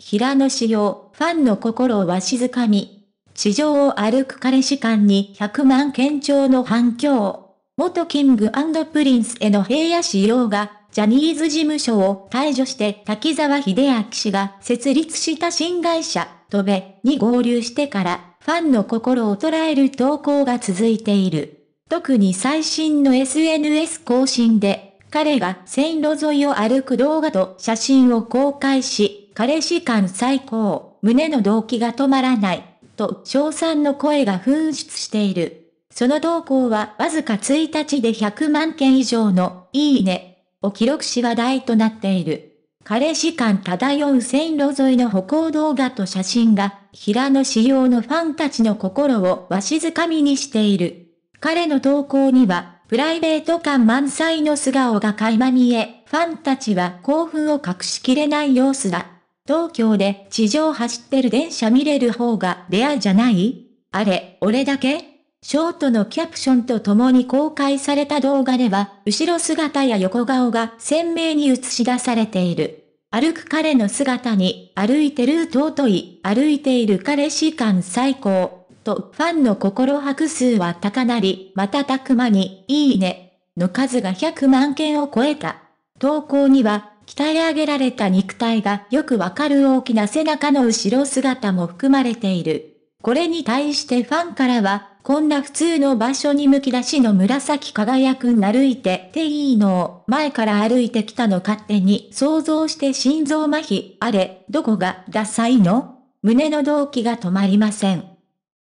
平野紫耀、ファンの心をわしづかみ。地上を歩く彼氏間に100万件庁の反響。元キングプリンスへの平野紫耀が、ジャニーズ事務所を退場して滝沢秀明氏が設立した新会社、トベに合流してから、ファンの心を捉える投稿が続いている。特に最新の SNS 更新で、彼が線路沿いを歩く動画と写真を公開し、彼氏感最高、胸の動機が止まらない、と称賛の声が噴出している。その投稿はわずか1日で100万件以上の、いいね、を記録し話題となっている。彼氏感漂う線路沿いの歩行動画と写真が、平野仕様のファンたちの心をわしづかみにしている。彼の投稿には、プライベート感満載の素顔が垣間見え、ファンたちは興奮を隠しきれない様子だ。東京で地上走ってる電車見れる方がレアじゃないあれ、俺だけショートのキャプションと共に公開された動画では、後ろ姿や横顔が鮮明に映し出されている。歩く彼の姿に、歩いてる尊い、歩いている彼氏感最高、とファンの心拍数は高なり、瞬く間に、いいね、の数が100万件を超えた。投稿には、鍛え上げられた肉体がよくわかる大きな背中の後ろ姿も含まれている。これに対してファンからは、こんな普通の場所にむき出しの紫輝くん歩いてていいのを前から歩いてきたの勝手に想像して心臓麻痺、あれ、どこがダサいの胸の動機が止まりません。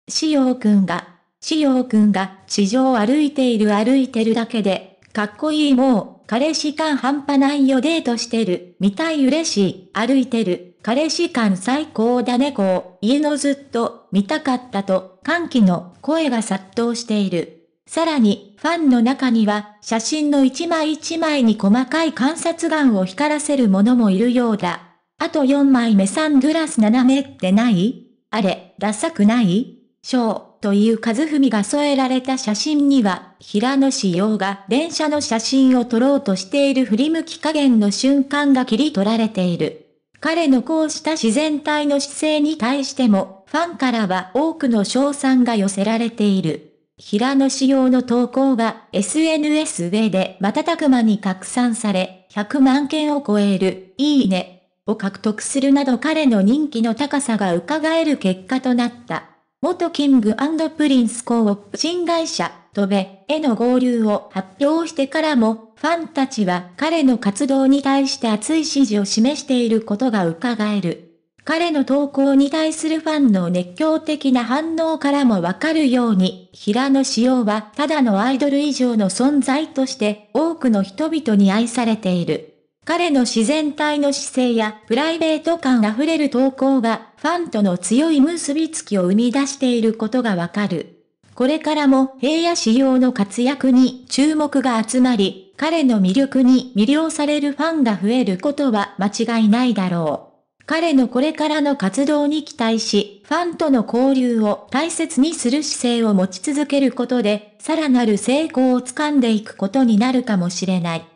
しようくんが、しようくんが地上歩いている歩いてるだけで、かっこいいもう、彼氏感半端ないよデートしてる、見たい嬉しい、歩いてる、彼氏感最高だねこう、家のずっと、見たかったと、歓喜の声が殺到している。さらに、ファンの中には、写真の一枚一枚に細かい観察眼を光らせる者もいるようだ。あと4枚目サングラス斜めってないあれ、ダサくない章という和文が添えられた写真には、平野志陽が電車の写真を撮ろうとしている振り向き加減の瞬間が切り取られている。彼のこうした自然体の姿勢に対しても、ファンからは多くの賞賛が寄せられている。平野志陽の投稿が SNS 上で瞬く間に拡散され、100万件を超える、いいね、を獲得するなど彼の人気の高さが伺える結果となった。元キングプリンスコープ新会社、トベへの合流を発表してからも、ファンたちは彼の活動に対して熱い支持を示していることが伺える。彼の投稿に対するファンの熱狂的な反応からもわかるように、平野紫耀はただのアイドル以上の存在として多くの人々に愛されている。彼の自然体の姿勢やプライベート感あふれる投稿がファンとの強い結びつきを生み出していることがわかる。これからも平野仕様の活躍に注目が集まり、彼の魅力に魅了されるファンが増えることは間違いないだろう。彼のこれからの活動に期待し、ファンとの交流を大切にする姿勢を持ち続けることで、さらなる成功をつかんでいくことになるかもしれない。